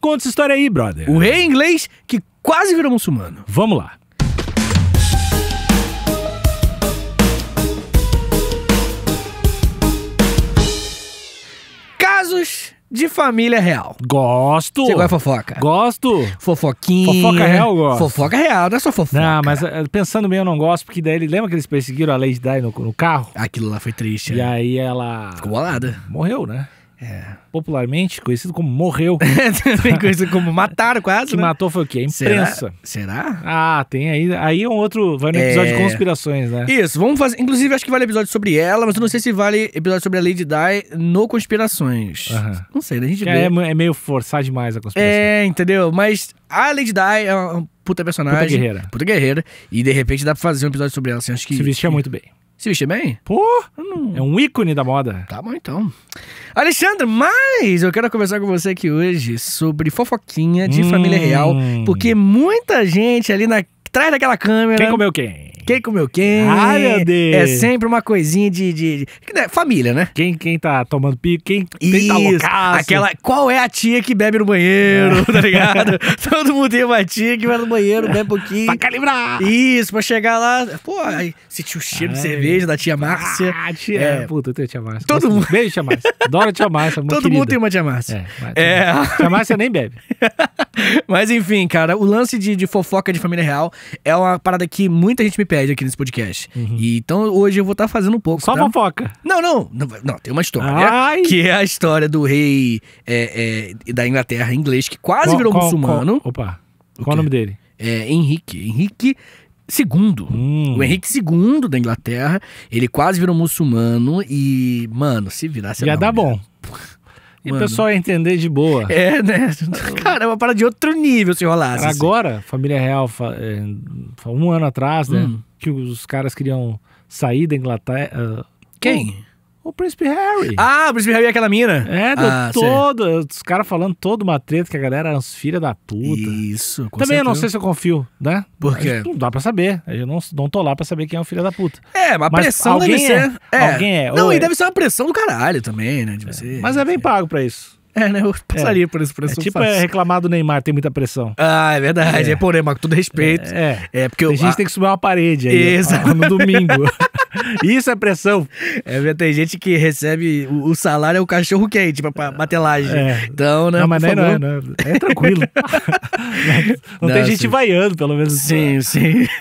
Conta essa história aí, brother. O rei inglês que quase virou muçulmano. Vamos lá. Casos de família real. Gosto. Você gosta de fofoca? Gosto. Fofoquinha. Fofoca real, gosto. Fofoca real, não é só fofoca. Não, mas eh, pensando bem, eu não gosto, porque daí ele lembra que eles perseguiram a Lady Di no, no carro? Aquilo lá foi triste. E né? aí ela. Ficou bolada. Morreu, né? É. Popularmente conhecido como morreu. Também conhecido como mataram quase. Que né? matou foi o quê? A imprensa. Será? Será? Ah, tem aí. Aí é um outro. Vai no é. episódio é... de conspirações, né? Isso, vamos fazer. Inclusive, acho que vale episódio sobre ela, mas eu não sei se vale episódio sobre a Lady Di no Conspirações. Não sei, A gente vê. É, é, é, meio forçar demais a conspiração. É, entendeu? Mas a Lady Di é uma puta personagem. Puta guerreira. Puta guerreira. E de repente dá pra fazer um episódio sobre ela. Assim, acho que, Se vestia que... muito bem. Se vestir bem? Pô, é um ícone da moda. Tá bom então. Alexandre, mas eu quero conversar com você aqui hoje sobre fofoquinha de hum. família real, porque muita gente ali na atrás daquela câmera. Quem comeu quem? quem comeu quem. Ai, meu é Deus. É sempre uma coisinha de. de, de né, família, né? Quem, quem tá tomando pico, quem, quem tá Isso, tá loucaço. Aquela. Qual é a tia que bebe no banheiro, é. tá ligado? Todo mundo tem uma tia que vai no banheiro, bebe um pouquinho. pra calibrar. Isso, pra chegar lá. Pô, aí sentiu o cheiro Ai. de cerveja da tia Márcia. Ah, tia. É. Puta, eu tenho tia Márcia. Todo mundo. Beijo, tia Márcia. Adoro tia Márcia. Todo querida. mundo tem uma tia Márcia. É. é... Tia Márcia nem bebe. mas enfim, cara, o lance de, de fofoca de família real é uma parada que muita gente me pede comédia aqui nesse podcast. Uhum. E, então hoje eu vou estar tá fazendo um pouco. Só pra... Tá? fofoca. Não, não, não, não. Tem uma história. Ai. Que é a história do rei é, é, da Inglaterra inglês, que quase qual, virou qual, muçulmano. Qual, opa. O qual o nome dele? É Henrique. Henrique II. Hum. O Henrique II da Inglaterra. Ele quase virou muçulmano e, mano, se virasse. Já dá bom. Né? E o pessoal ia entender de boa. É, né? Cara, é uma parada de outro nível se rolasse. Assim. Agora, assim. família real, é, um ano atrás, né? Hum que os caras queriam sair da Inglaterra. Ah, quem? O, o Príncipe Harry. Ah, o Príncipe Harry é aquela mina. É, deu ah, todo, os caras falando toda uma treta que a galera era uns filha da puta. Isso, com Também certeza. eu não sei se eu confio, né? Por quê? não dá pra saber. Eu não, não tô lá pra saber quem é o filho da puta. É, mas a mas pressão alguém deve é, ser. É. é. Alguém é. Não, e é. deve ser uma pressão do caralho também, né? De é, você, mas é bem pago pra isso. É, né? Eu passaria é. por esse preço. É, tipo fácil. é reclamar do Neymar, tem muita pressão. Ah, é verdade. É, é porém, mas com todo respeito. É. é. porque eu, a gente a... tem que subir uma parede aí. Exato. Ó, no domingo. Isso é pressão. É, tem gente que recebe o, salário é o cachorro quente para batelagem. É. Então, né? Não, mas não, não, é, não né? é, tranquilo. não, não, tem sim. gente vaiando, pelo menos. Sim, sim.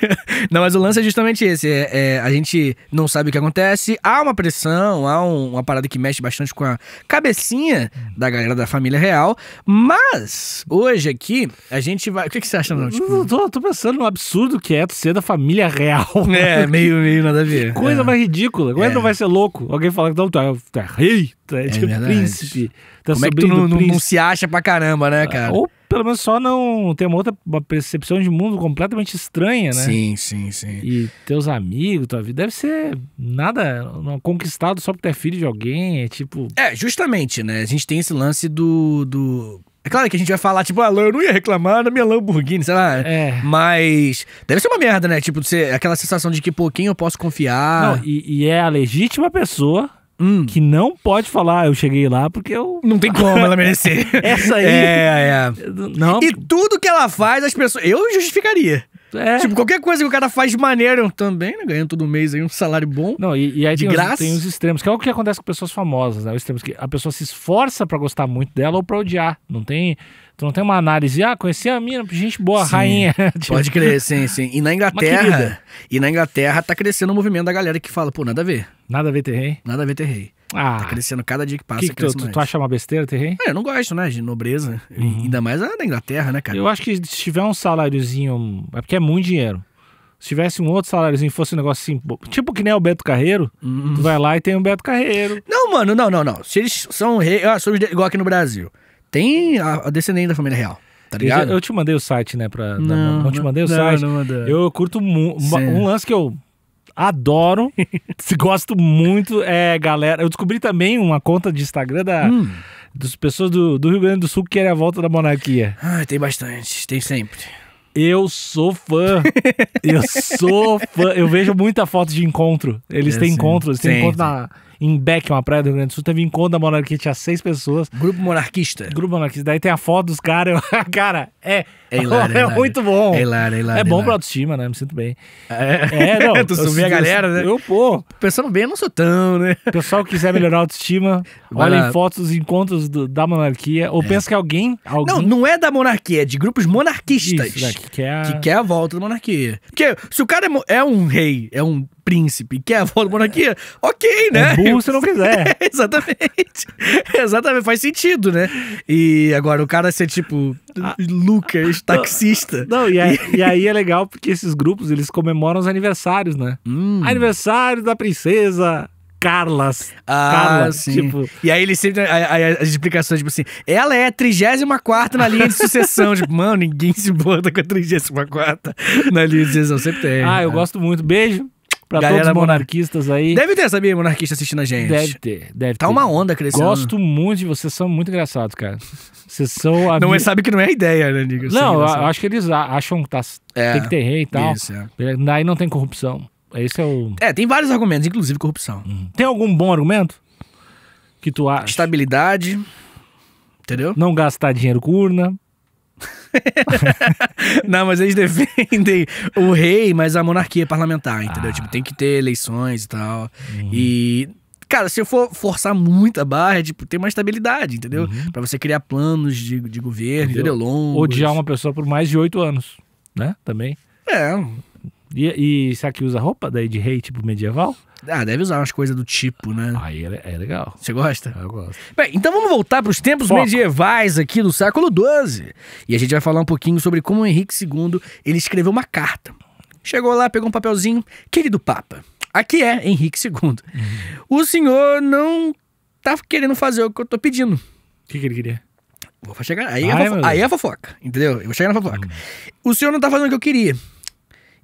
Não, mas o lance é justamente esse. É, é, a gente não sabe o que acontece. Há uma pressão, há um, uma parada que mexe bastante com a cabecinha da galera da família real. Mas hoje aqui a gente vai. O que, que você acha, não? Tipo... Tô, tô pensando no absurdo que é ser da família real. É, meio, meio nada a ver. coisa é. mais ridícula. como é. que é. não vai ser louco. Alguém fala que não, tu tá, tá tá é rei, tu é, tipo verdade. príncipe. Tá Como é que tu não, não, se acha pra caramba, né, ah, cara? Ou pelo menos só não ter uma outra uma percepção de mundo completamente estranha, né? Sim, sim, sim. E teus amigos, tua vida deve ser nada conquistado só porque ter é filho de alguém. É tipo. É, justamente, né? A gente tem esse lance do. do é claro que a gente vai falar, tipo, ah, eu não ia reclamar da minha Lamborghini, sei lá. É. Mas deve ser uma merda, né? Tipo, ser aquela sensação de que, pô, quem eu posso confiar? Não, e, e é a legítima pessoa Hum. que não pode falar, eu cheguei lá porque eu. Não tem como ela merecer. Essa aí. É, é. Não. E tudo que ela faz, as pessoas. Eu justificaria. É. Tipo, qualquer coisa que o cara faz de maneiro também, né? Ganhando todo mês aí um salário bom. Não, e, e aí de tem, graça. Os, tem os extremos, que é o que acontece com pessoas famosas, né? Os extremos que a pessoa se esforça para gostar muito dela ou pra odiar. Não tem. Tu não tem uma análise, ah, conheci a mina, gente boa, sim, rainha. Tipo, Pode crer, sim, sim. E na Inglaterra. E na Inglaterra tá crescendo o movimento da galera que fala, pô, nada a ver. Nada a ver ter rei. Nada a ver ter rei. Ah. Tá crescendo cada dia que passa. Que, que tu, tu, acha uma besteira, ter É, eu não gosto, né? De nobreza. Uhum. Ainda mais a da Inglaterra, né, cara? Eu acho que se tiver um saláriozinho. É porque é muito dinheiro. Se tivesse um outro saláriozinho, fosse um negócio assim, tipo que nem o Beto Carreiro, uhum. tu vai lá e tem o um Beto Carreiro. Não, mano, não, não, não. Se eles são rei, ah, somos igual aqui no Brasil. Tem a, a descendente da família real. Tá ligado? Eu, eu, te mandei o site, né? Pra, não, não, não te mandei o não, site. eu curto um, um lance que eu adoro, gosto muito, é, galera. Eu descobri também uma conta de Instagram da. Hum. Dos pessoas do, do Rio Grande do Sul que querem a volta da monarquia. Ah, tem bastante, tem sempre. Eu sou fã. eu sou fã. Eu vejo muita foto de encontro. Eles é, têm sim. encontro, eles têm sim, encontro sim. na em Beck, uma praia do Rio Grande do Sul, teve encontro da monarquia, tinha seis pessoas. Grupo monarquista. Grupo monarquista. Daí tem a foto dos caras. cara, é. É, hilário, é, é muito bom. É hilário, é hilário, É bom hilário. pra autoestima, né? Me sinto bem. É, é não. tu subir a galera, né? Eu, pô. Pensando bem, eu não sou tão, né? pessoal que quiser melhorar a autoestima, olhem fotos dos encontros do, da monarquia. Ou é. pensa que alguém, alguém, Não, não é da monarquia, é de grupos monarquistas. Isso, né? que, quer... que quer a volta da monarquia. Porque se o cara é, é um rei, é um príncipe, que é a avó do monarquia, ok, né? É burro se não quiser. É, exatamente. exatamente, faz sentido, né? E agora o cara ser tipo ah. Lucas, taxista. Não, não e, aí, e, aí, é legal porque esses grupos, eles comemoram os aniversários, né? Hum. Aniversário da princesa Carlas. Ah, Carla, sim. Tipo... E aí ele sempre. as explicações, tipo assim, ela é a 34 na linha de sucessão. tipo, mano, ninguém se bota com a 34 na linha de sucessão. Sempre tem. Ah, eu né? gosto muito. Beijo. Pra Galera todos os monarquistas aí. Deve ter, sabia, monarquista assistindo a gente. Deve ter, deve tá ter. Tá uma onda crescendo. Gosto muito de vocês, são muito engraçados, cara. Vocês são... A... Não, é, sabe que não é ideia, né, Nico? Não, eu acho que eles acham que tá, é, tem que ter rei e tal. Isso, é. Daí não tem corrupção. Esse é o... É, tem vários argumentos, inclusive corrupção. Hum. Tem algum bom argumento? Que tu acha? Estabilidade, entendeu? Não gastar dinheiro com urna. não, mas eles defendem o rei, mas a monarquia parlamentar, entendeu? Ah. Tipo, tem que ter eleições e tal. Uhum. E. Cara, se eu for forçar muito a barra, é, tipo, ter uma estabilidade, entendeu? Uhum. Para você criar planos de, de governo, entendeu? entendeu? Longos. Odiar uma pessoa por mais de oito anos, né? Também. É. E, e será que usa roupa daí de rei, tipo medieval? Ah, deve usar umas coisas do tipo, né? Aí é, é legal. Você gosta? Eu gosto. Bem, então vamos voltar para os tempos Foco. medievais aqui do século XII. E a gente vai falar um pouquinho sobre como Henrique II ele escreveu uma carta. Chegou lá, pegou um papelzinho. Querido Papa, aqui é Henrique II. Uhum. O senhor não tá querendo fazer o que eu tô pedindo. O que, que ele queria? Vou chegar. Aí, é Ai, é, fofo... aí é fofoca, entendeu? Eu vou chegar na fofoca. Uhum. O senhor não tá fazendo o que eu queria.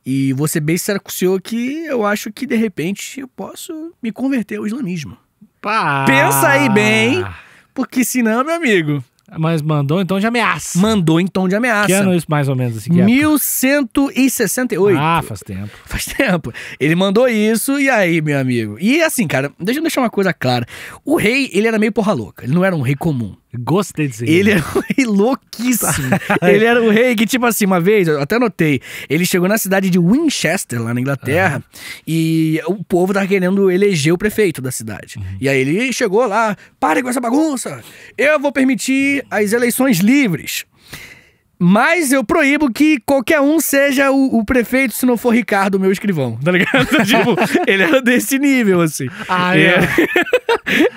E vou ser bem sincero com o senhor que eu acho que, de repente, eu posso me converter ao islamismo. Pá. Pensa aí bem, porque senão, meu amigo... Mas mandou então de ameaça. Mandou então de ameaça. Que ano isso, mais ou menos? Assim, 1168. Ah, faz tempo. Faz tempo. Ele mandou isso, e aí, meu amigo? E assim, cara, deixa eu deixar uma coisa clara. O rei, ele era meio porra louca. Ele não era um rei comum. Gostei de ser Ele era um rei louquíssimo. ele era um rei que, tipo assim, uma vez, eu até notei, ele chegou na cidade de Winchester, lá na Inglaterra, uhum. e o povo tava querendo eleger o prefeito da cidade. Uhum. E aí ele chegou lá, pare com essa bagunça, eu vou permitir as eleições livres. Mas eu proíbo que qualquer um seja o, o prefeito, se não for Ricardo, meu escrivão, tá ligado? tipo, ele era desse nível, assim. Ah, é.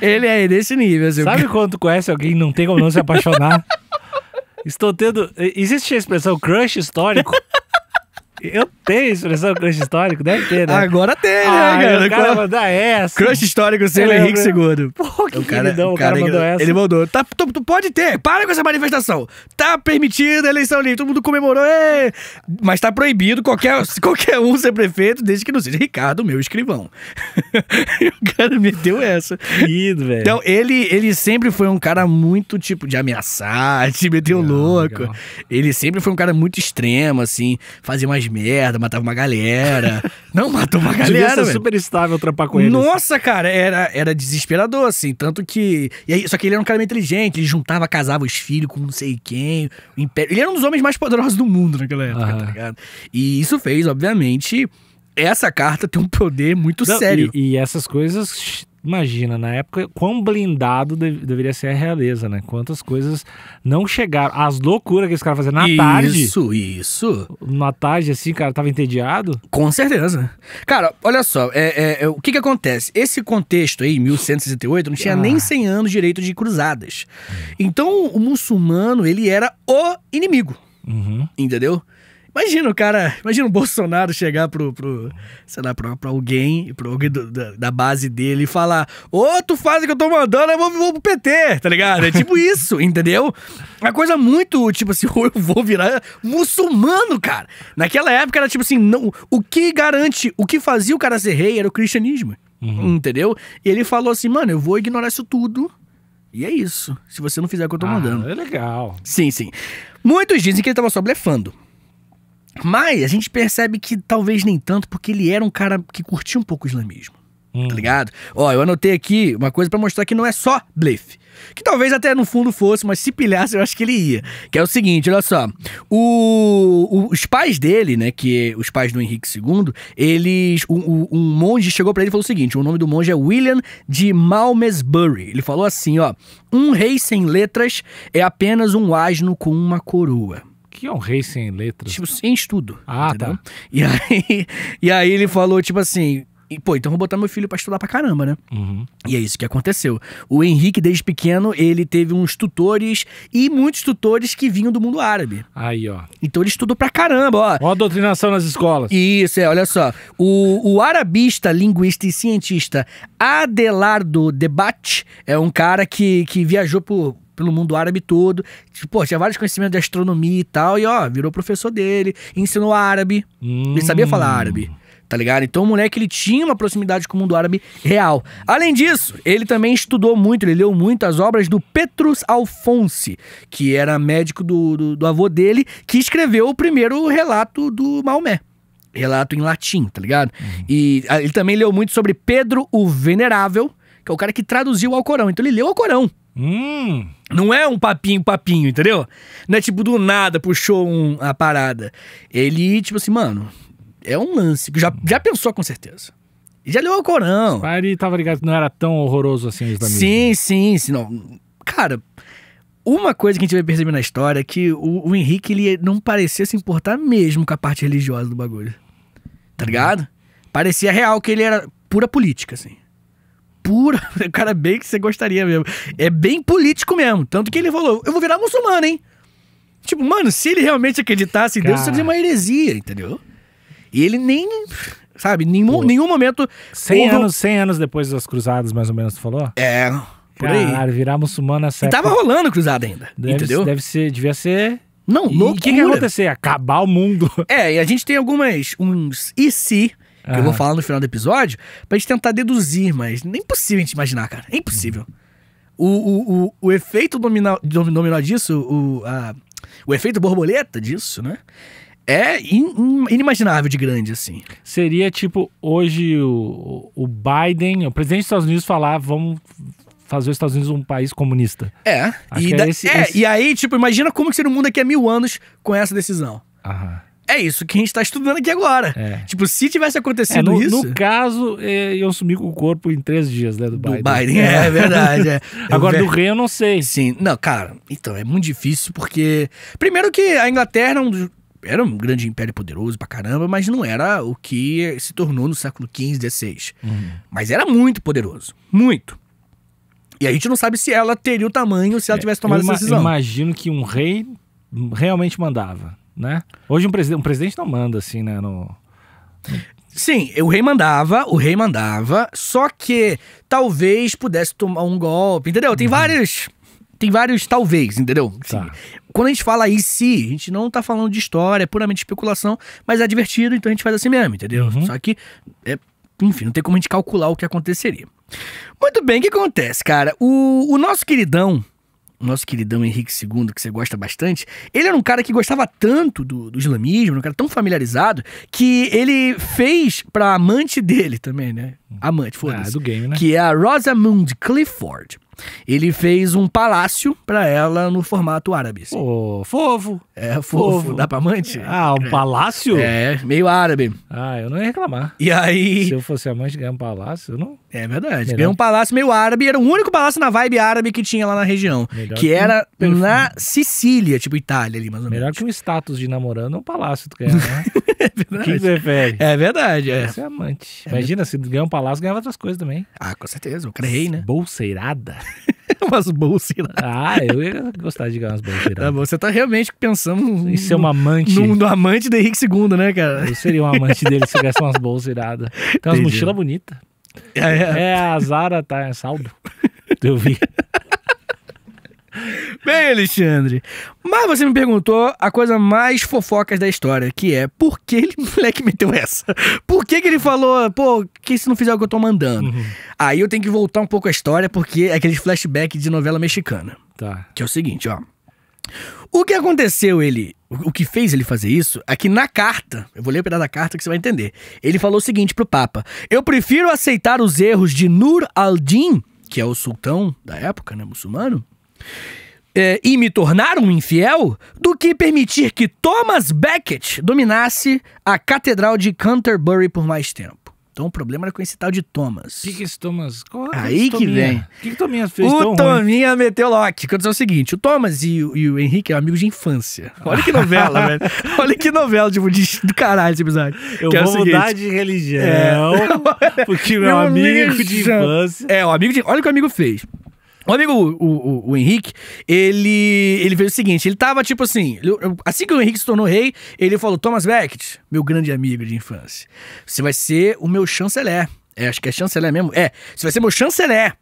ele é desse nível, assim. Ah, é. é assim. Sabe quando tu conhece alguém não tem como não se apaixonar? Estou tendo. Existe a expressão crush histórico? Eu tenho expressão crush histórico? Deve ter, né? Agora tem, né, cara? O cara mandou essa. Crush histórico, seu Henrique segundo Pô, que o cara, queridão, o cara mandou ele, essa. Ele mandou. Tá, tu, tu, pode ter, para com essa manifestação. Tá permitida a eleição livre, todo mundo comemorou. é Mas tá proibido qualquer, qualquer um ser prefeito, desde que não seja Ricardo, meu escrivão. e o cara meteu essa. Querido, velho. Então, ele, ele sempre foi um cara muito, tipo, de ameaçar, de meter o louco. Legal. Ele sempre foi um cara muito extremo, assim, fazia umas merda, matava uma galera. Não, matou uma galera. Devia ser super estável trampar com ele. Nossa, cara, era, era desesperador, assim. Tanto que. Aí, só que ele era um cara meio inteligente, ele juntava, casava os filhos com não sei quem. império. Ele era um dos homens mais poderosos do mundo naquela época, tá ligado? E isso fez, obviamente. Essa carta tem um poder muito não, sério. E, e essas coisas Imagina, na época, quão blindado dev deveria ser a realeza, né? Quantas coisas não chegaram. As loucuras que esse cara fazia na isso, tarde. Isso, isso. Na tarde, assim, cara, tava entediado? Com certeza. Cara, olha só, é, é, é o que que acontece? Esse contexto aí, 1168, não tinha ah. nem 100 anos direito de cruzadas. Então, o muçulmano, ele era o inimigo. Uhum. Entendeu? Imagina o cara, imagina o Bolsonaro chegar pro, pro sei lá, pra, pro alguém, pra alguém do, da, da, base dele e falar: Ô, tu faz o que eu tô mandando, eu vou, vou pro PT, tá ligado? É tipo isso, entendeu? Uma coisa muito, tipo assim, eu vou virar muçulmano, cara. Naquela época era tipo assim, não, o que garante, o que fazia o cara ser rei era o cristianismo, uhum. entendeu? E ele falou assim, mano, eu vou ignorar isso tudo. E é isso. Se você não fizer o que eu tô ah, mandando. É legal. Sim, sim. Muitos dizem que ele tava só blefando. Mas a gente percebe que talvez nem tanto, porque ele era um cara que curtia um pouco o islamismo. Tá hum. Tá ligado? Ó, eu anotei aqui uma coisa para mostrar que não é só blefe. Que talvez até no fundo fosse, mas se pilhasse eu acho que ele ia. Que é o seguinte, olha só. O, o, os pais dele, né, que é os pais do Henrique II, eles... Um, um monge chegou para ele e falou o seguinte, o nome do monge é William de Malmesbury. Ele falou assim, ó. Um rei sem letras é apenas um asno com uma coroa que é um rei sem letras? Tipo, sem estudo. Ah, tá. entendeu? tá. E aí, e aí ele falou, tipo assim, e, pô, então vou botar meu filho para estudar pra caramba, né? Uhum. E é isso que aconteceu. O Henrique, desde pequeno, ele teve uns tutores e muitos tutores que vinham do mundo árabe. Aí, ó. Então ele estudou pra caramba, ó. Ó a doutrinação nas escolas. Isso, é, olha só. O, o arabista, linguista e cientista Adelardo Debate é um cara que, que viajou por, pelo mundo árabe todo. Tipo, pô, tinha vários conhecimentos de astronomia e tal. E ó, virou professor dele, ensinou árabe. Hum. Ele sabia hum. falar árabe tá ligado? Então o moleque ele tinha uma proximidade com o mundo árabe real. Além disso, ele também estudou muito, ele leu muito as obras do Petrus Alfonsi, que era médico do, do, do avô dele, que escreveu o primeiro relato do Maomé. Relato em latim, tá ligado? Uhum. E a, ah, ele também leu muito sobre Pedro o Venerável, que é o cara que traduziu o Alcorão. Então ele leu o Alcorão. Hum. Não é um papinho, papinho, entendeu? Não é tipo do nada puxou um, a parada. Ele, tipo assim, mano, é um lance que já, já pensou com certeza. Já leu o Corão. Mas ele tava ligado que não era tão horroroso assim os Sim, sim, sim. Não. Cara, uma coisa que a gente vai perceber na história é que o, o Henrique ele não parecia se importar mesmo com a parte religiosa do bagulho. Tá ligado? Parecia real que ele era pura política, assim pura, é cara bem que você gostaria mesmo. É bem político mesmo. Tanto que ele falou: eu vou virar muçulmano, hein? Tipo, mano, se ele realmente acreditasse em Deus, isso seria uma heresia, entendeu? E ele nem. Sabe, em nenhum, nenhum momento. 100 anos, 100 anos depois das cruzadas, mais ou menos, tu falou? É. Por aí. Caralho, virar muçulmano nessa é época... tava rolando cruzada ainda, deve, entendeu? Deve ser, devia ser... Não, loucura. E o que, que ia acontecer? Acabar o mundo. É, e a gente tem algumas, uns e se, que eu vou falar no final do episódio, pra gente tentar deduzir, mas é impossível a gente imaginar, cara. É impossível. O, o, o, o efeito dominó, dominal disso, o, a, o efeito borboleta disso, né? É in, inimaginável de grande, assim. Seria tipo hoje o, o Biden, o presidente dos Estados Unidos, falar: vamos fazer os Estados Unidos um país comunista. É. e, é da, esse, é esse... e aí, tipo, imagina como que seria o mundo daqui a mil anos com essa decisão. Aham é isso que a gente está estudando aqui agora. É. Tipo, se tivesse acontecido é, no, isso. No caso, é, iam sumir com o corpo em três dias, né? Do, do Biden. É. é, é verdade. É. agora, do rei, eu não sei. Sim. Não, cara, então, é muito difícil porque. Primeiro que a Inglaterra é era um grande império poderoso pra caramba, mas não era o que se tornou no século XV, XVI. Uhum. Mas era muito poderoso. Muito. E a gente não sabe se ela teria o tamanho se ela é, tivesse tomado essa decisão. Imagino que um rei realmente mandava né? Hoje um, presid um presidente não manda assim, né? No... Sim, o rei mandava, o rei mandava, só que talvez pudesse tomar um golpe, entendeu? Tem uhum. vários. Tem vários talvez, entendeu? Tá. quando a gente fala aí se, a gente não tá falando de história, é puramente especulação, mas é divertido, então a gente faz assim mesmo, entendeu? Uhum. Só que, é, enfim, não tem como a gente calcular o que aconteceria. Muito bem, o que acontece, cara? O, o nosso queridão, nosso queridão Henrique II, que você gosta bastante, ele era um cara que gostava tanto do, do islamismo, um cara tão familiarizado, que ele fez pra amante dele também, né? Amante, ah, foda-se. Ah, do game, né? Que é a Rosamund Clifford. Ele fez um palácio para ela no formato árabe. Assim. Oh, fofo. É, fofo. fofo. Dá pra amante? Ah, um é. palácio? É, meio árabe. Ah, eu não ia reclamar. E aí... Se eu fosse amante ganhar um palácio, eu não... É verdade. Ganhar Ganhou um palácio meio árabe. Era o único palácio na vibe árabe que tinha lá na região. Melhor que, que era um na Sicília, tipo Itália ali, mais ou menos. Melhor que um status de namorando é um palácio tu quer. né? é verdade. Quem prefere? É verdade. É. é amante. É Imagina, se ganhar um palácio, ganhava outras coisas também. Ah, com certeza. O creio, rei, né? Bolseirada. umas bolseiradas. Ah, eu ia gostar de ganhar umas bolseiradas. Tá você tá realmente pensando em ser um amante. No, no amante de Henrique II, né, cara? Eu seria um amante dele se tivesse ganhasse umas bolseiradas. Tem umas mochilas bonitas. É, é. é a Zara tá em é saldo. Eu vi. Bem, Alexandre. Mas você me perguntou a coisa mais fofocas da história, que é por que ele, moleque, meteu essa? Por que, que ele falou, pô, que se não fizer o que eu tô mandando? Uhum. Aí eu tenho que voltar um pouco a história, porque é aquele flashback de novela mexicana. Tá. Que é o seguinte, ó. O que aconteceu ele, o que fez ele fazer isso, é que na carta, eu vou ler o pedaço da carta que você vai entender. Ele falou o seguinte pro Papa: Eu prefiro aceitar os erros de Nur al-Din, que é o sultão da época, né, muçulmano, é, e me tornar um infiel do que permitir que Thomas Becket dominasse a Catedral de Canterbury por mais tempo. Então o problema era com esse tal de Thomas. O que, que esse Thomas. Qual é Aí que vem. O que, que Tominha fez? O Tominha ruim? meteu Loki. dizer é o seguinte: o Thomas e o, e o Henrique eram amigos de infância. Olha que novela, velho. Olha que novela, tipo, de, do caralho esse episódio. Eu que é vou é seguinte, mudar de religião, é... porque meu, meu amigo, amigo de infância. É, o amigo de. Olha o que o amigo fez. O amigo, o, o, o, Henrique, ele, ele fez o seguinte: ele tava tipo assim, ele, assim que o Henrique se tornou rei, ele falou: Thomas Becket, meu grande amigo de infância, você vai ser o meu chanceler. É, acho que é chanceler mesmo. É, você vai ser meu chanceler.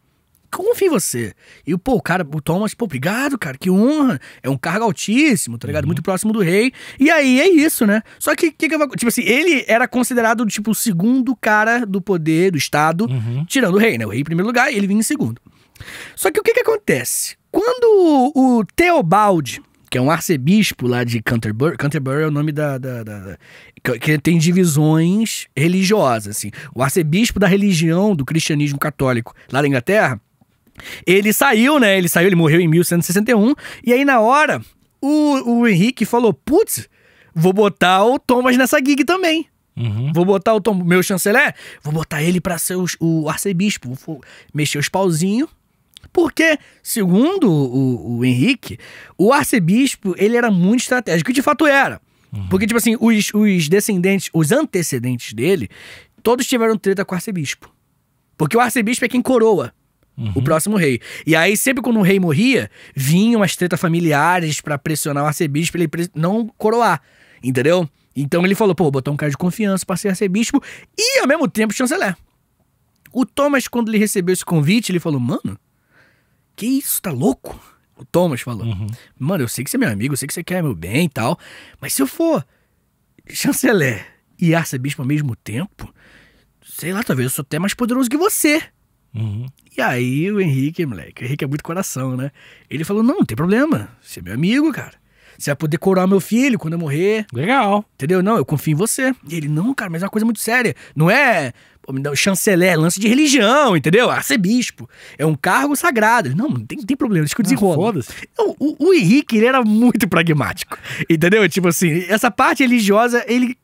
Confio em você. E, pô, o cara, o Thomas, pô, obrigado, cara, que honra. É um cargo altíssimo, tá ligado? Uhum. Muito próximo do rei. E aí é isso, né? Só que, que, que eu, tipo assim, ele era considerado, tipo, o segundo cara do poder, do Estado, uhum. tirando o rei, né? O rei em primeiro lugar e ele vinha em segundo. Só que o que, que acontece? Quando o Teobaldi, que é um arcebispo lá de Canterbury, Canterbury é o nome da, da, da, da que tem divisões religiosas, assim. O arcebispo da religião do cristianismo católico lá da Inglaterra, ele saiu, né? Ele saiu, ele morreu em 1161. E aí, na hora, o, o Henrique falou: putz, vou botar o Thomas nessa gig também. Uhum. Vou botar o Tom, meu chanceler, vou botar ele para ser o, o arcebispo. Vou mexer os pauzinhos porque, segundo o, o Henrique, o arcebispo ele era muito estratégico, e de fato era. Uhum. Porque, tipo assim, os, os descendentes, os antecedentes dele, todos tiveram treta com o arcebispo. Porque o arcebispo é quem coroa. Uhum. o próximo rei. E aí, sempre quando um rei morria, vinham as tretas familiares para pressionar o arcebispo ele não coroar, entendeu? Então ele falou, pô, botar um cara de confiança para ser arcebispo e, ao mesmo tempo, chanceler. O Thomas, quando ele recebeu esse convite, ele falou, mano, que isso, tá louco? O Thomas falou, uhum. mano, eu sei que você é meu amigo, eu sei que você quer meu bem e tal, mas se eu for chanceler e arcebispo ao mesmo tempo, sei lá, talvez eu sou até mais poderoso que você. Uhum. E aí o Henrique, moleque, o Henrique é muito coração, né? Ele falou, não, não tem problema, você é meu amigo, cara. Você vai poder coroar meu filho quando eu morrer. Legal. Entendeu? Não, eu confio em você. E ele, não, cara, mas é uma coisa muito séria. Não é chanceler, lance de religião, entendeu? Arcebispo. É um cargo sagrado. Não, não tem, tem problema, isso que eu ah, desenrolo. o, o, Henrique, ele era muito pragmático, entendeu? Tipo assim, essa parte religiosa, ele...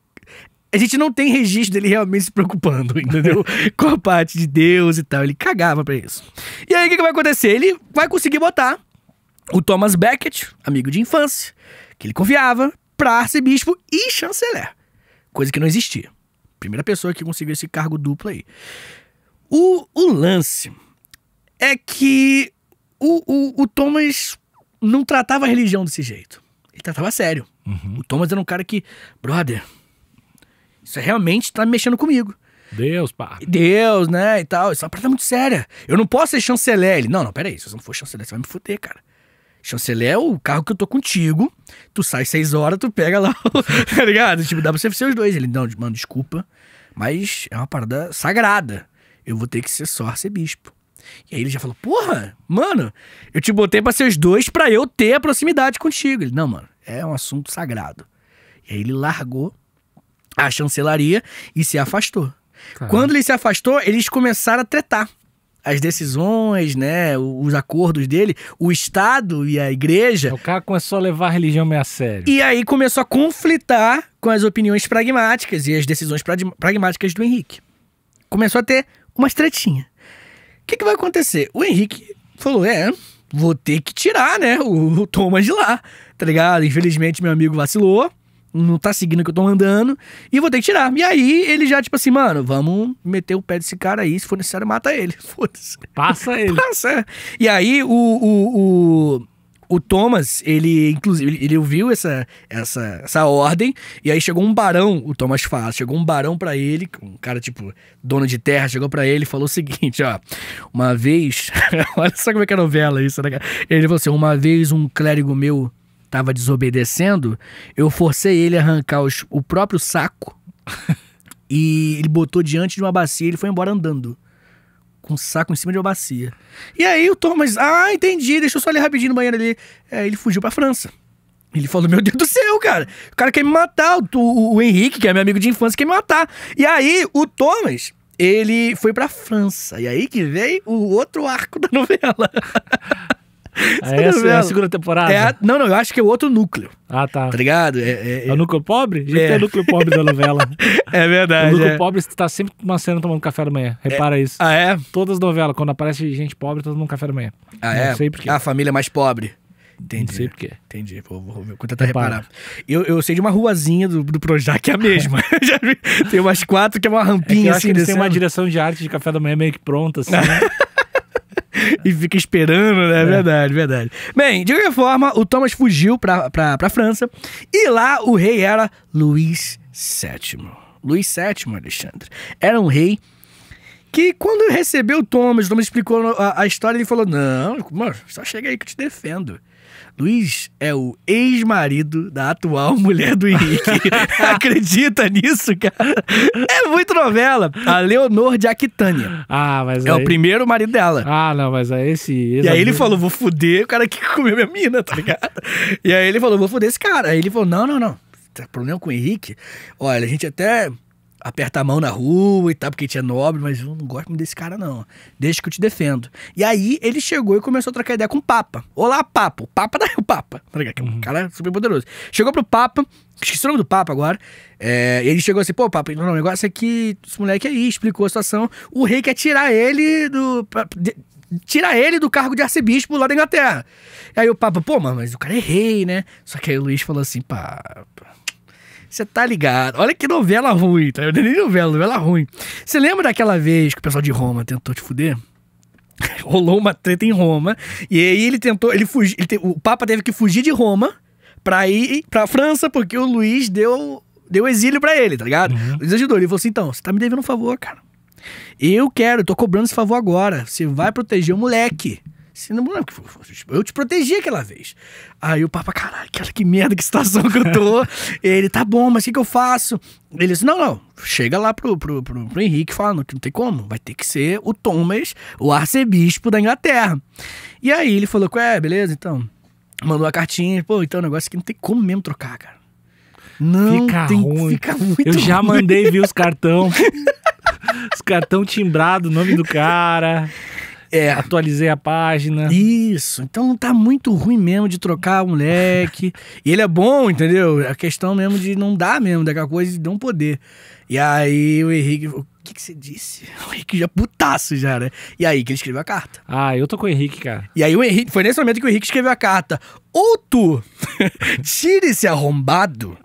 A gente não tem registro dele realmente se preocupando, entendeu? Com a parte de Deus e tal. Ele cagava pra isso. E aí, o que, que vai acontecer? Ele vai conseguir botar o Thomas Becket, amigo de infância, que ele confiava, pra arcebispo e chanceler. Coisa que não existia. Primeira pessoa que conseguiu esse cargo duplo aí. O, o lance é que o, o, o Thomas não tratava a religião desse jeito. Ele tratava sério. Uhum. O Thomas era um cara que, brother, isso é realmente tá mexendo comigo. Deus, pá. Deus, né, e tal. Isso é uma parada muito séria. Eu não posso ser chanceler. Ele, não, não, peraí. Se você não for chanceler, você vai me fuder, cara chanceler é o carro que eu tô contigo, tu sai seis horas, tu pega lá, tá ligado? Tipo, dá pra você ser os dois. Ele, não, mano, desculpa, mas é uma parada sagrada. Eu vou ter que ser só arcebispo. E aí ele já falou, porra, mano, eu te botei pra ser os dois pra eu ter a proximidade contigo. Ele, não, mano, é um assunto sagrado. E aí ele largou a chancelaria e se afastou. Caramba. Quando ele se afastou, eles começaram a tretar as decisões, né, os acordos dele, o Estado e a igreja. O cara começou a levar a religião meio a sério. E aí começou a conflitar com as opiniões pragmáticas e as decisões pragmáticas do Henrique. Começou a ter umas tretinhas. O que, que vai acontecer? O Henrique falou: é, vou ter que tirar, né, o, o Thomas de lá, tá ligado? Infelizmente, meu amigo vacilou não tá seguindo o que eu tô mandando, e vou ter que tirar. E aí ele já, tipo assim, mano, vamos meter o pé desse cara aí, se for necessário, mata ele. Foda-se. Passa ele. Passa. E aí o, o, o o Thomas, ele, inclusive, ele ouviu essa, essa, essa ordem, e aí chegou um barão, o Thomas fala, chegou um barão para ele, um cara, tipo, dono de terra, chegou para ele e falou o seguinte, ó, uma vez, olha só como é que é novela isso, né, cara? Ele falou assim, uma vez um clérigo meu estava desobedecendo, eu forcei ele a arrancar os, o próprio saco e ele botou diante de uma bacia e ele foi embora andando. Com o saco em cima de uma bacia. E aí o Thomas, ah, entendi, deixa eu só ali rapidinho no banheiro ali. É, ele fugiu pra França. Ele falou: Meu Deus do céu, cara. O cara quer me matar. O, o, o, Henrique, que é meu amigo de infância, quer me matar. E aí, o Thomas, ele foi pra França. E aí que veio o outro arco da novela. Ah, é, é a segunda é temporada? É, não, não, eu acho que é o outro núcleo. Ah, tá. Tá ligado? É, é, é o é. núcleo pobre? A gente tem o núcleo pobre da novela. É verdade. O núcleo pobre está sempre uma cena tomando café da manhã. Repara isso. Ah, é? Todas as novelas, quando aparece gente pobre, tá todo mundo café da manhã. Ah, não é? Não sei porquê. Ah, a família mais pobre. Entendi. Não sei porquê. Entendi. vou, vou tentar Repara. reparar. Eu, eu sei de uma ruazinha do, do Projac que é a mesma. tem umas quatro que é uma rampinha é assim. Acho que assim, eles têm uma direção de arte de café da manhã meio que pronta, assim. Né? e fica esperando, né? É. Verdade, verdade. Bem, de qualquer forma, o Thomas fugiu pra, pra, pra França e lá o rei era Luís VII. Luís VII, Alexandre. Era um rei que quando recebeu o Thomas, o Thomas explicou a, a história, ele falou: Não, mano, só chega aí que eu te defendo. Luiz é o ex-marido da atual mulher do Henrique. Acredita nisso, cara? É muito novela. A Leonor de Aquitânia. Ah, mas É aí... o primeiro marido dela. Ah, não, mas é esse... e aí ele falou, vou fuder o cara que comeu minha mina, tá ligado? e aí ele falou, vou fuder esse cara. Aí ele falou, não, não, não. Tá problema com o Henrique. Olha, a gente até aperta a mão na rua e tal, porque tinha nobre, mas eu não gosto muito desse cara, não. Deixa que eu te defendo. E aí ele chegou e começou a trocar ideia com o Papa. Olá, Papa. O Papa tá da o Papa. Que é um uhum. cara super poderoso. Chegou pro Papa, esqueci o nome do Papa agora. É, ele chegou assim, pô, Papa, não, o negócio é que esse moleque aí explicou a situação. O rei quer tirar ele do. tirar de, ele do cargo de arcebispo lá da Inglaterra. E aí o Papa, pô, mas o cara é rei, né? Só que aí o Luiz falou assim, pá, você tá ligado. Olha que novela ruim, tá? Eu é nem novela, novela ruim. Você lembra daquela vez que o pessoal de Roma tentou te fuder? Rolou uma treta em Roma. E aí ele tentou. Ele fugi, ele te, o Papa teve que fugir de Roma pra ir pra França, porque o Luiz deu, deu exílio pra ele, tá ligado? Uhum. Luiz ajudou. Ele falou assim: então, você tá me devendo um favor, cara. Eu quero, eu tô cobrando esse favor agora. Você vai proteger o moleque. Assim, não, eu te protegi aquela vez. Aí o papa, caralho, cara, que merda, que situação que eu tô. ele, tá bom, mas o que, que eu faço? Ele disse, não, não, chega lá pro, pro, pro, pro Henrique falando que não, tem como, vai ter que ser o Thomas, o arcebispo da Inglaterra. E aí ele falou, é, beleza, então. Mandou a cartinha, pô, então o é negócio que não tem como mesmo trocar, cara. Não, fica tem, ruim. Fica muito Eu já ruim. mandei vir os cartão. os cartão timbrado, o nome do cara. É. é. Atualizei a página. Isso. Então tá muito ruim mesmo de trocar o moleque. e ele é bom, entendeu? A questão mesmo de não dar mesmo, daquela coisa de não poder. E aí o Henrique, o que, que você disse? O Henrique já putaço já, né? E aí que ele escreveu a carta. Ah, eu tô com o Henrique, cara. E aí o Henrique, foi nesse momento que o Henrique escreveu a carta. Ou tu tira esse arrombado,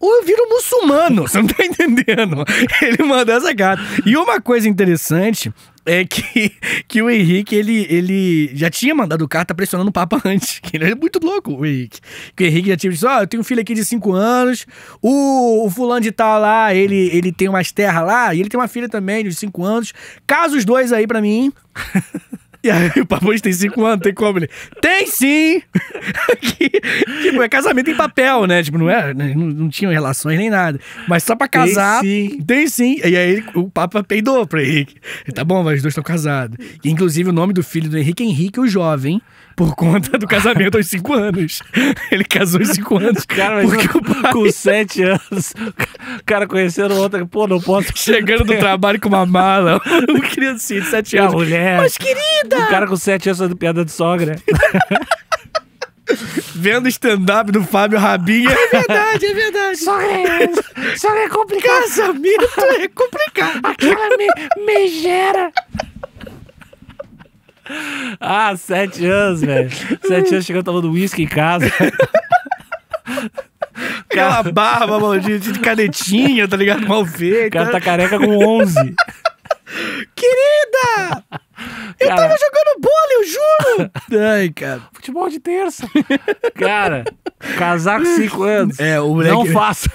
ou vira viro muçulmano. Você não tá entendendo? Ele mandou essa carta. E uma coisa interessante é que, que o Henrique, ele, ele já tinha mandado carta pressionando o Papa antes. Que ele é muito louco, o Henrique. Que o Henrique já tinha dito, ó, oh, ah, eu tenho um filho aqui de 5 anos, o, o, fulano de tal lá, ele, ele tem umas terras lá, e ele tem uma filha também de 5 anos. Casa os dois aí para mim. E aí o Pamondes tem cinco anos, tem como ele? Né? Tem sim! que, tipo, é casamento em papel, né? Tipo, não, é, né? não, não tinham relações nem nada. Mas só pra casar. Tem sim. Tem sim. E aí o Papa peidou pro Henrique. Tá bom, mas os dois estão casados. E, inclusive o nome do filho do Henrique é Henrique o Jovem por conta do casamento aos 5 anos. Ele casou aos 5 anos. Cara, porque o pai... com 7 anos, o cara conhecendo outra, pô, não posso. Chegando do trabalho com uma mala, um criancinha de 7 anos. Mulher. Mas querida! O cara com 7 anos fazendo piada de sogra. Vendo stand-up do Fábio Rabinha. É verdade, é verdade. Sogra é, sogra é complicado. Casamento é complicado. Aquela me, gera. Ah, sete anos, velho. Sete anos chegando tomando uísque em casa. Aquela barba, mano, de, de, canetinha, tá ligado? Mal feita. O cara tá careca com 11. Querida! Cara... Eu tava jogando juro! Ai, cara. Futebol de terça. Cara, casar com 5 anos. É, o moleque... Não façam.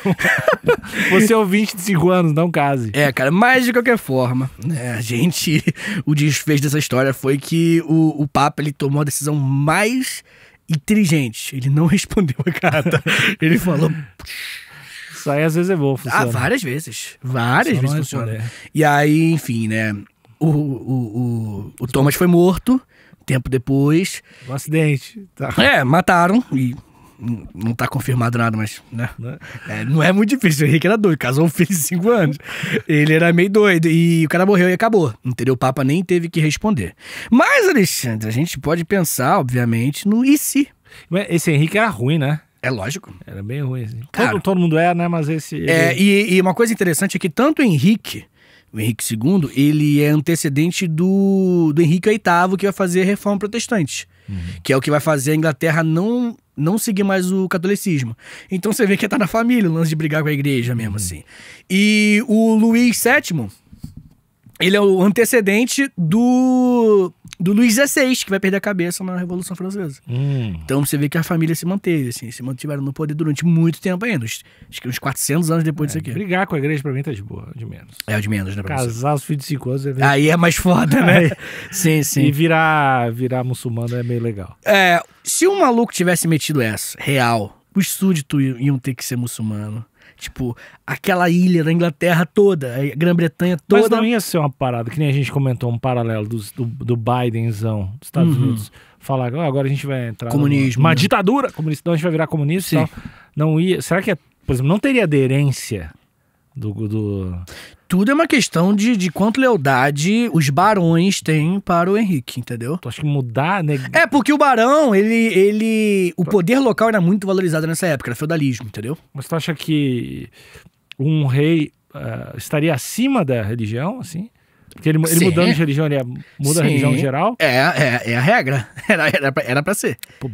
Você é ouvinte de 5 anos, não case. É, cara, mas de qualquer forma, né, a gente... O desfecho dessa história foi que o, o Papa, ele tomou a decisão mais inteligente. Ele não respondeu a carta. ele falou... Isso aí às vezes é bom, funciona. Ah, várias vezes. Várias Só vezes é funciona. E aí, enfim, né... O, o, o, o, Thomas foi morto tempo depois. Um acidente. Tá. É, mataram e não tá confirmado nada, mas, né? Não é, é, não é muito difícil. O Henrique era doido, casou um filho de 5 anos. Ele era meio doido e o cara morreu e acabou. Entendeu? O Papa nem teve que responder. Mas, Alexandre, a gente pode pensar, obviamente, no e se. Esse Henrique era ruim, né? É lógico. Era bem ruim, assim. Cara, todo, todo mundo é, né? Mas esse. É, ele... É, e, e uma coisa interessante é que tanto o Henrique o Henrique II, ele é antecedente do, do Henrique VIII, que vai fazer a reforma protestante, uhum. que é o que vai fazer a Inglaterra não não seguir mais o catolicismo. Então você vê que tá na família o lance de brigar com a igreja mesmo, uhum. assim. E o Luís VII, ele é o antecedente do, do Luiz XVI, que vai perder a cabeça na Revolução Francesa. Hum. Então você vê que a família se manteve, assim, se mantiveram no poder durante muito tempo ainda. Uns, acho que uns 400 anos depois é, disso aqui. Brigar com a igreja pra mim tá de boa, de menos. É, de menos, né, Casar os filhos de cinco anos é meio... Aí é mais foda, né? sim, sim. E virar, virar muçulmano é meio legal. É, se um maluco tivesse metido essa, real, os súditos iam ter que ser muçulmano. Tipo, aquela ilha da Inglaterra toda, a Grã-Bretanha toda. Mas não ia ser uma parada, que nem a gente comentou um paralelo do, do, do Bidenzão dos Estados uhum. Unidos. Falar, oh, agora a gente vai entrar. Comunismo. Numa, uma né? ditadura comunista, então a gente vai virar comunista. Então não ia. Será que, é, por exemplo, não teria aderência do, do tudo é uma questão de, de quanto lealdade os barões têm para o Henrique, entendeu? Tu acha que mudar, né? É, porque o barão, ele. ele o poder local era muito valorizado nessa época, era feudalismo, entendeu? Mas tu acha que um rei uh, estaria acima da religião, assim? Porque ele, ele mudando de religião, ele muda Sim. a religião em geral? É, é, é a regra. Era, era, pra, era pra ser. Pô,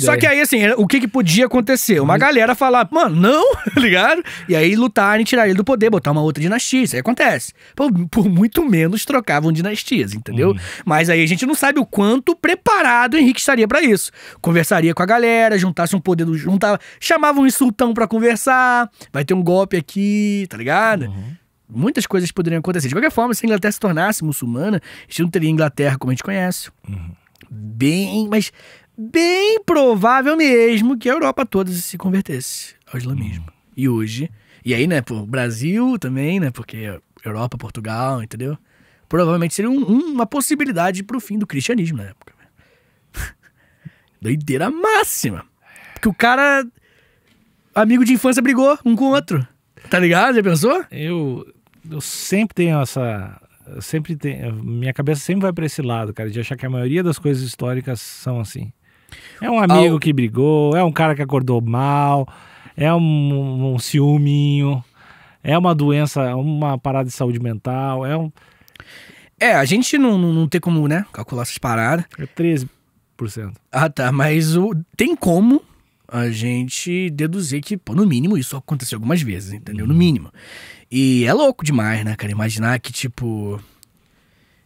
só que aí, assim, o que, que podia acontecer? Uma uhum. galera falar, mano, não, tá ligado? E aí lutarem, tirar ele do poder, botar uma outra dinastia. Isso aí acontece. Por, por muito menos trocavam dinastias, entendeu? Hum. Mas aí a gente não sabe o quanto preparado Henrique estaria para isso. Conversaria com a galera, juntasse um poder do. Juntava, chamava um insultão para conversar, vai ter um golpe aqui, tá ligado? Uhum muitas coisas poderiam acontecer. De qualquer forma, se a Inglaterra se tornasse muçulmana, a gente não teria Inglaterra como a gente conhece. Uhum. Bem, mas bem provável mesmo que a Europa toda se convertesse ao islamismo. Hum. E hoje, e aí, né, pro Brasil também, né, porque Europa, Portugal, entendeu? Provavelmente seria um, uma possibilidade pro fim do cristianismo na época. Doideira máxima. Porque o cara, amigo de infância, brigou um com o outro. Tá ligado? Já pensou? Eu, eu sempre tenho essa. Sempre tenho, minha cabeça sempre vai para esse lado, cara, de achar que a maioria das coisas históricas são assim. É um amigo que brigou, é um cara que acordou mal, é um, um ciúminho, é uma doença, uma parada de saúde mental, é um. É, a gente não, não, não tem como, né, calcular essas paradas. É 13%. Ah, tá, mas o... tem como a gente deduzir que, pô, no mínimo, isso aconteceu algumas vezes, entendeu? No uhum. mínimo. E é louco demais, né, cara? Imaginar que, tipo.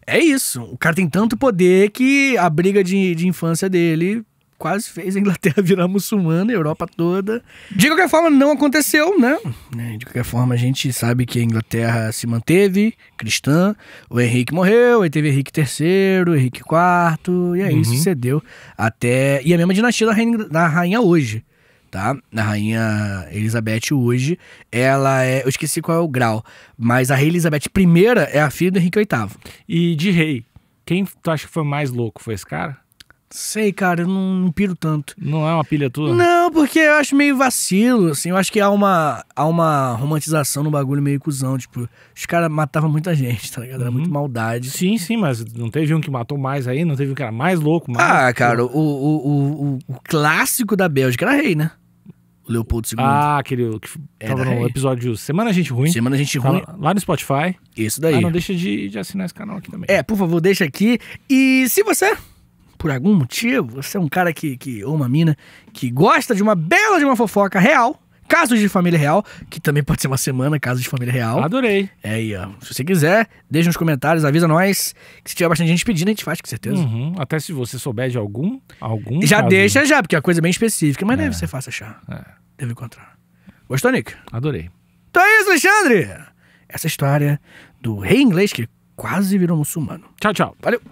É isso. O cara tem tanto poder que a briga de, de infância dele quase fez a Inglaterra virar muçulmana, a Europa toda. De qualquer forma, não aconteceu, né? É, de qualquer forma, a gente sabe que a Inglaterra se manteve cristã. O Henrique morreu, aí teve Henrique III, Henrique IV, e aí uhum. sucedeu até. E a mesma dinastia da rainha, da rainha hoje. Tá? Da rainha Elizabeth hoje, ela é. Eu esqueci qual é o grau, mas a rainha Elizabeth I é a filha do Henrique VIII. E de rei, quem tu acha que foi mais louco? Foi esse cara? Sei, cara, eu não, não piro tanto. Não é uma pilha toda Não, porque eu acho meio vacilo, assim. Eu acho que há uma, há uma romantização no bagulho meio cuzão. Tipo, os caras matavam muita gente, tá ligado? Era uhum. muito maldade. Sim, sim, mas não teve um que matou mais aí? Não teve um que era mais louco? Mais, ah, cara, o, o, o, o clássico da Bélgica era rei, né? O Leopoldo II. Ah, aquele que tava Era no episódio episódio Semana Gente Ruim. Semana Gente tá Ruim. lá no Spotify. Isso daí. Ah, não deixa de, de assinar esse canal aqui também. É, por favor, deixa aqui. E se você por algum motivo, você é um cara que, que ou uma mina que gosta de uma bela de uma fofoca real, Casos de Família Real, que também pode ser uma semana, Casos de Família Real. Adorei. É aí, ó. Se você quiser, deixa nos comentários, avisa nós. Que se tiver bastante gente pedindo, a gente faz, com certeza. Uhum. Até se você souber de algum, algum. Já caso. deixa já, porque é uma coisa bem específica, mas é. deve ser fácil achar. É. Deve encontrar. Gostou, Nick? Adorei. Então é isso, Alexandre! Essa história do rei inglês que quase virou muçulmano. Tchau, tchau. Valeu!